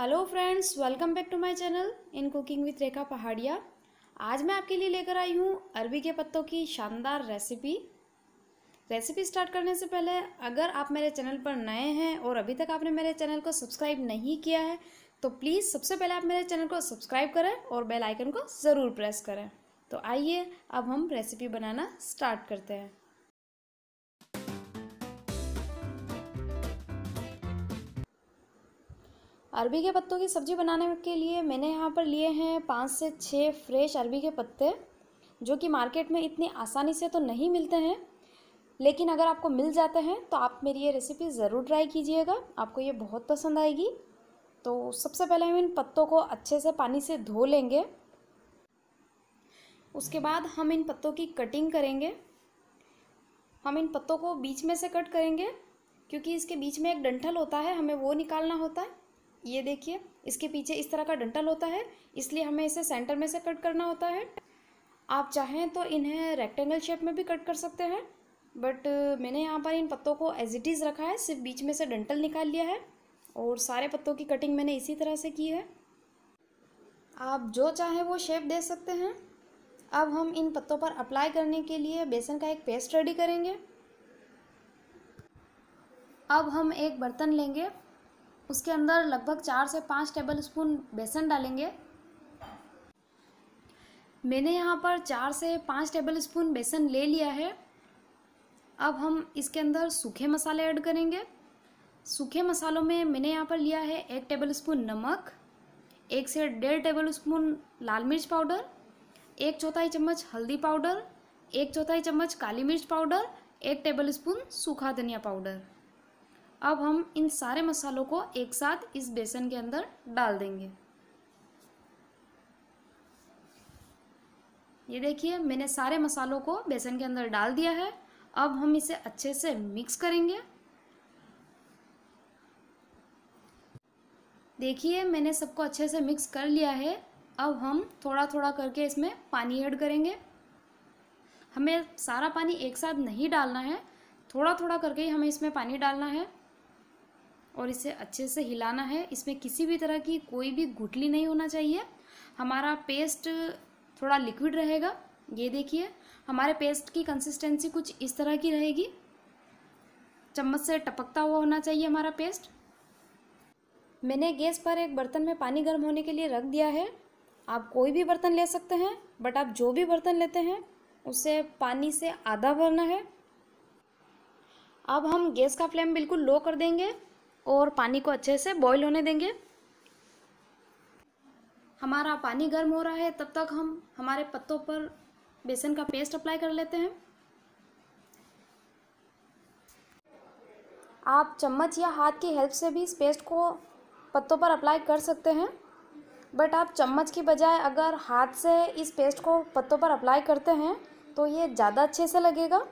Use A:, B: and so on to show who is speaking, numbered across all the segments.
A: hello friends welcome back to my channel in cooking with Rekha Pahadia आज मैं आपके लिए लेकर आई हूँ अरबी के पत्तों की शानदार रेसिपी रेसिपी स्टार्ट करने से पहले अगर आप मेरे चैनल पर नए हैं और अभी तक आपने मेरे चैनल को सब्सक्राइब नहीं किया है तो प्लीज़ सबसे पहले आप मेरे चैनल को सब्सक्राइब करें और बेलाइकन को ज़रूर प्रेस करें तो आइए अब हम रेसिपी बनाना स्टार्ट करते हैं अरबी के पत्तों की सब्ज़ी बनाने के लिए मैंने यहाँ पर लिए हैं पाँच से छः फ्रेश अरबी के पत्ते जो कि मार्केट में इतनी आसानी से तो नहीं मिलते हैं लेकिन अगर आपको मिल जाते हैं तो आप मेरी ये रेसिपी ज़रूर ट्राई कीजिएगा आपको ये बहुत पसंद आएगी तो सबसे पहले हम इन पत्तों को अच्छे से पानी से धो लेंगे उसके बाद हम इन पत्तों की कटिंग करेंगे हम इन पत्तों को बीच में से कट करेंगे क्योंकि इसके बीच में एक डंठल होता है हमें वो निकालना होता है ये देखिए इसके पीछे इस तरह का डंटल होता है इसलिए हमें इसे सेंटर में से कट करना होता है आप चाहें तो इन्हें रेक्टेंगल शेप में भी कट कर सकते हैं बट मैंने यहाँ पर इन पत्तों को एज इट इज़ रखा है सिर्फ बीच में से डंटल निकाल लिया है और सारे पत्तों की कटिंग मैंने इसी तरह से की है आप जो चाहें वो शेप दे सकते हैं अब हम इन पत्तों पर अप्लाई करने के लिए बेसन का एक पेस्ट रेडी करेंगे अब हम एक बर्तन लेंगे उसके अंदर लगभग चार से पाँच टेबल स्पून बेसन डालेंगे मैंने यहाँ पर चार से पाँच टेबल स्पून बेसन ले लिया है अब हम इसके अंदर सूखे मसाले ऐड करेंगे सूखे मसालों में मैंने यहाँ पर लिया है एक टेबल स्पून नमक एक से डेढ़ टेबल स्पून लाल मिर्च पाउडर एक चौथाई चम्मच हल्दी पाउडर एक चौथाई चम्मच काली मिर्च पाउडर एक टेबल स्पून सूखा धनिया पाउडर अब हम इन सारे मसालों को एक साथ इस बेसन के अंदर डाल देंगे ये देखिए मैंने सारे मसालों को बेसन के अंदर डाल दिया है अब हम इसे अच्छे से मिक्स करेंगे देखिए मैंने सबको अच्छे से मिक्स कर लिया है अब हम थोड़ा थोड़ा करके इसमें पानी ऐड करेंगे हमें सारा पानी एक साथ नहीं डालना है थोड़ा थोड़ा करके ही हमें इसमें पानी डालना है और इसे अच्छे से हिलाना है इसमें किसी भी तरह की कोई भी घुटली नहीं होना चाहिए हमारा पेस्ट थोड़ा लिक्विड रहेगा ये देखिए हमारे पेस्ट की कंसिस्टेंसी कुछ इस तरह की रहेगी चम्मच से टपकता हुआ होना चाहिए हमारा पेस्ट मैंने गैस पर एक बर्तन में पानी गर्म होने के लिए रख दिया है आप कोई भी बर्तन ले सकते हैं बट आप जो भी बर्तन लेते हैं उसे पानी से आधा भरना है अब हम गैस का फ्लेम बिल्कुल लो कर देंगे और पानी को अच्छे से बॉईल होने देंगे हमारा पानी गर्म हो रहा है तब तक हम हमारे पत्तों पर बेसन का पेस्ट अप्लाई कर लेते हैं आप चम्मच या हाथ की हेल्प से भी इस पेस्ट को पत्तों पर अप्लाई कर सकते हैं बट आप चम्मच की बजाय अगर हाथ से इस पेस्ट को पत्तों पर अप्लाई करते हैं तो ये ज़्यादा अच्छे से लगेगा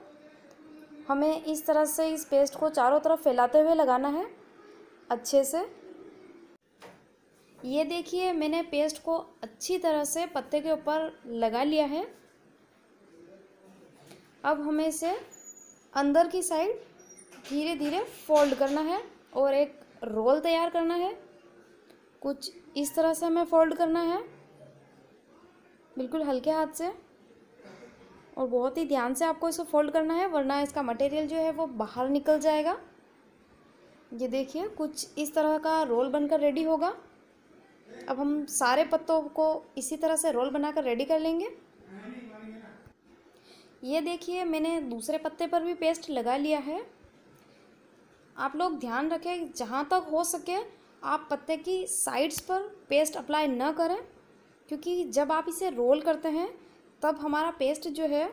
A: हमें इस तरह से इस पेस्ट को चारों तरफ फैलाते हुए लगाना है अच्छे से ये देखिए मैंने पेस्ट को अच्छी तरह से पत्ते के ऊपर लगा लिया है अब हमें इसे अंदर की साइड धीरे धीरे फोल्ड करना है और एक रोल तैयार करना है कुछ इस तरह से हमें फोल्ड करना है बिल्कुल हल्के हाथ से और बहुत ही ध्यान से आपको इसे फोल्ड करना है वरना इसका मटेरियल जो है वो बाहर निकल जाएगा ये देखिए कुछ इस तरह का रोल बनकर रेडी होगा अब हम सारे पत्तों को इसी तरह से रोल बनाकर रेडी कर लेंगे ये देखिए मैंने दूसरे पत्ते पर भी पेस्ट लगा लिया है आप लोग ध्यान रखें जहाँ तक हो सके आप पत्ते की साइड्स पर पेस्ट अप्लाई न करें क्योंकि जब आप इसे रोल करते हैं तब हमारा पेस्ट जो है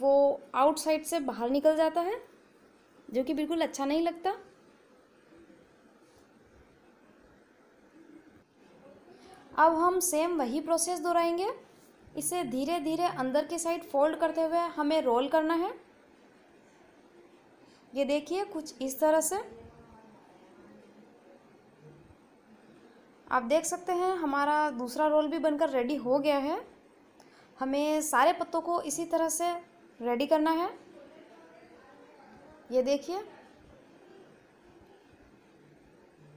A: वो आउटसाइड से बाहर निकल जाता है जो कि बिल्कुल अच्छा नहीं लगता अब हम सेम वही प्रोसेस दोहराएंगे इसे धीरे धीरे अंदर की साइड फोल्ड करते हुए हमें रोल करना है ये देखिए कुछ इस तरह से आप देख सकते हैं हमारा दूसरा रोल भी बनकर रेडी हो गया है हमें सारे पत्तों को इसी तरह से रेडी करना है ये देखिए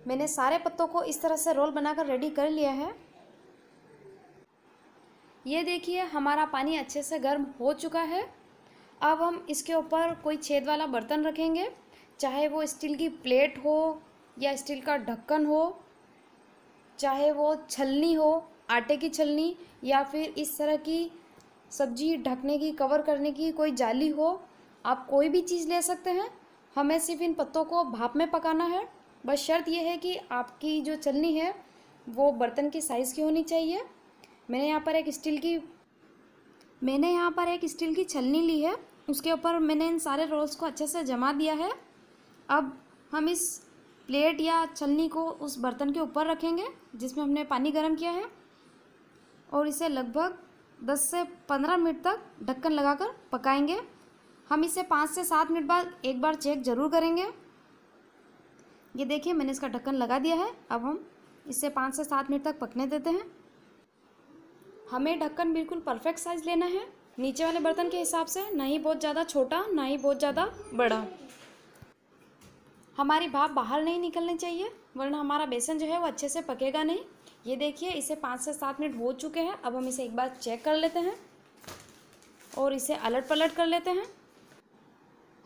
A: मैंने सारे पत्तों को इस तरह से रोल बनाकर रेडी कर लिया है ये देखिए हमारा पानी अच्छे से गर्म हो चुका है अब हम इसके ऊपर कोई छेद वाला बर्तन रखेंगे चाहे वो स्टील की प्लेट हो या स्टील का ढक्कन हो चाहे वो छलनी हो आटे की छलनी या फिर इस तरह की सब्जी ढकने की कवर करने की कोई जाली हो आप कोई भी चीज़ ले सकते हैं हमें सिर्फ इन पत्तों को भाप में पकाना है बस शर्त यह है कि आपकी जो छलनी है वो बर्तन की साइज़ की होनी चाहिए मैंने यहाँ पर एक स्टील की मैंने यहाँ पर एक स्टील की छलनी ली है उसके ऊपर मैंने इन सारे रोल्स को अच्छे से जमा दिया है अब हम इस प्लेट या छलनी को उस बर्तन के ऊपर रखेंगे जिसमें हमने पानी गर्म किया है और इसे लगभग 10 से 15 मिनट तक ढक्कन लगाकर पकाएंगे हम इसे पाँच से सात मिनट बाद एक बार चेक ज़रूर करेंगे ये देखिए मैंने इसका ढक्कन लगा दिया है अब हम इसे पाँच से सात मिनट तक पकने देते हैं हमें ढक्कन बिल्कुल परफेक्ट साइज़ लेना है नीचे वाले बर्तन के हिसाब से ना ही बहुत ज़्यादा छोटा ना ही बहुत ज़्यादा बड़ा हमारी भाप बाहर नहीं निकलनी चाहिए वरना हमारा बेसन जो है वो अच्छे से पकेगा नहीं ये देखिए इसे पाँच से सात मिनट हो चुके हैं अब हम इसे एक बार चेक कर लेते हैं और इसे अलट पलट कर लेते हैं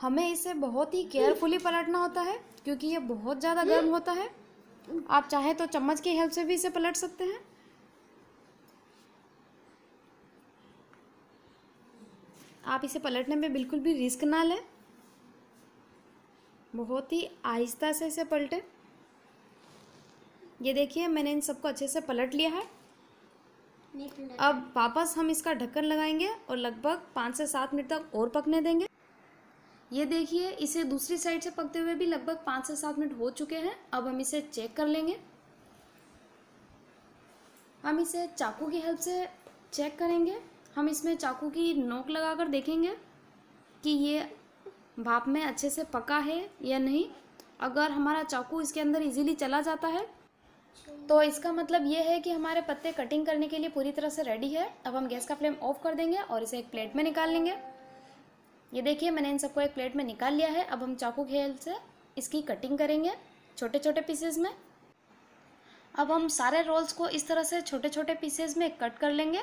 A: हमें इसे बहुत ही केयरफुली पलटना होता है क्योंकि ये बहुत ज़्यादा गर्म होता है आप चाहे तो चम्मच की हेल्प से भी इसे पलट सकते हैं आप इसे पलटने में बिल्कुल भी रिस्क ना लें बहुत ही आहिस्ता से इसे पलटें ये देखिए मैंने इन सबको अच्छे से पलट लिया है अब वापस हम इसका ढक्कन लगाएंगे और लगभग पाँच से सात मिनट तक और पकने देंगे ये देखिए इसे दूसरी साइड से पकते हुए भी लगभग पाँच से सात मिनट हो चुके हैं अब हम इसे चेक कर लेंगे हम इसे चाकू की हेल्प से चेक करेंगे हम इसमें चाकू की नोक लगा कर देखेंगे कि ये भाप में अच्छे से पका है या नहीं अगर हमारा चाकू इसके अंदर इजीली चला जाता है तो इसका मतलब ये है कि हमारे पत्ते कटिंग करने के लिए पूरी तरह से रेडी है अब हम गैस का फ्लेम ऑफ कर देंगे और इसे एक प्लेट में निकाल लेंगे ये देखिए मैंने इन सबको एक प्लेट में निकाल लिया है अब हम चाकू खेल हेल्प से इसकी कटिंग करेंगे छोटे छोटे पीसेज में अब हम सारे रोल्स को इस तरह से छोटे छोटे पीसेज में कट कर लेंगे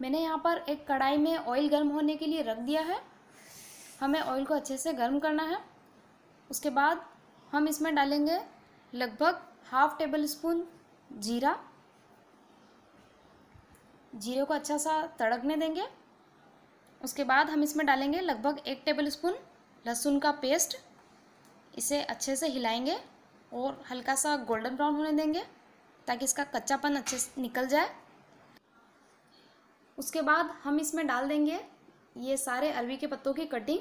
A: मैंने यहाँ पर एक कढ़ाई में ऑयल गर्म होने के लिए रख दिया है हमें ऑयल को अच्छे से गर्म करना है उसके बाद हम इसमें डालेंगे लगभग हाफ टेबल स्पून जीरा जीरे को अच्छा सा तड़कने देंगे उसके बाद हम इसमें डालेंगे लगभग एक टेबल स्पून लहसुन का पेस्ट इसे अच्छे से हिलाएंगे और हल्का सा गोल्डन ब्राउन होने देंगे ताकि इसका कच्चापन अच्छे से निकल जाए उसके बाद हम इसमें डाल देंगे ये सारे अरबी के पत्तों की कटिंग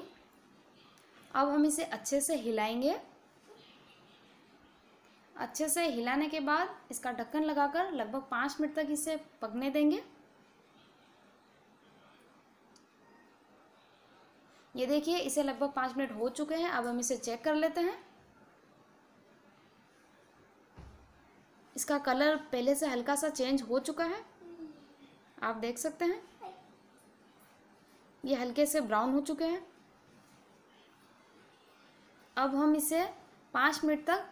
A: अब हम इसे अच्छे से हिलाएंगे अच्छे से हिलाने के बाद इसका ढक्कन लगाकर लगभग पाँच मिनट तक इसे पकने देंगे ये देखिए इसे लगभग पाँच मिनट हो चुके हैं अब हम इसे चेक कर लेते हैं इसका कलर पहले से हल्का सा चेंज हो चुका है आप देख सकते हैं ये हल्के से ब्राउन हो चुके हैं अब हम इसे पाँच मिनट तक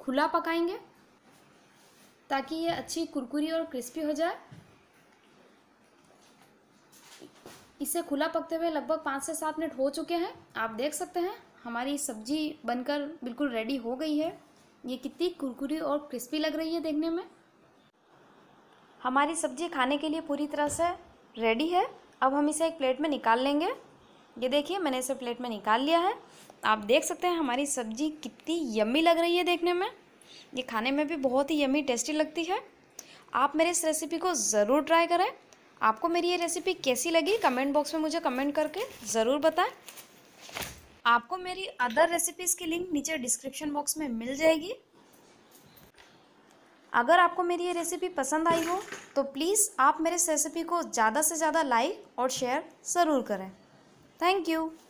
A: खुला पकाएंगे ताकि ये अच्छी कुरकुरी और क्रिस्पी हो जाए इसे खुला पकते हुए लगभग पाँच से सात मिनट हो चुके हैं आप देख सकते हैं हमारी सब्जी बनकर बिल्कुल रेडी हो गई है ये कितनी कुरकुरी और क्रिस्पी लग रही है देखने में हमारी सब्ज़ी खाने के लिए पूरी तरह से रेडी है अब हम इसे एक प्लेट में निकाल लेंगे ये देखिए मैंने इसे प्लेट में निकाल लिया है आप देख सकते हैं हमारी सब्ज़ी कितनी यम्मी लग रही है देखने में ये खाने में भी बहुत ही यम्मी टेस्टी लगती है आप मेरे इस रेसिपी को ज़रूर ट्राई करें आपको मेरी ये रेसिपी कैसी लगी कमेंट बॉक्स में मुझे कमेंट करके ज़रूर बताएं आपको मेरी अदर रेसिपीज़ की लिंक नीचे डिस्क्रिप्शन बॉक्स में मिल जाएगी अगर आपको मेरी ये रेसिपी पसंद आई हो तो प्लीज़ आप मेरे इस रेसिपी को ज़्यादा से ज़्यादा लाइक और शेयर ज़रूर करें थैंक यू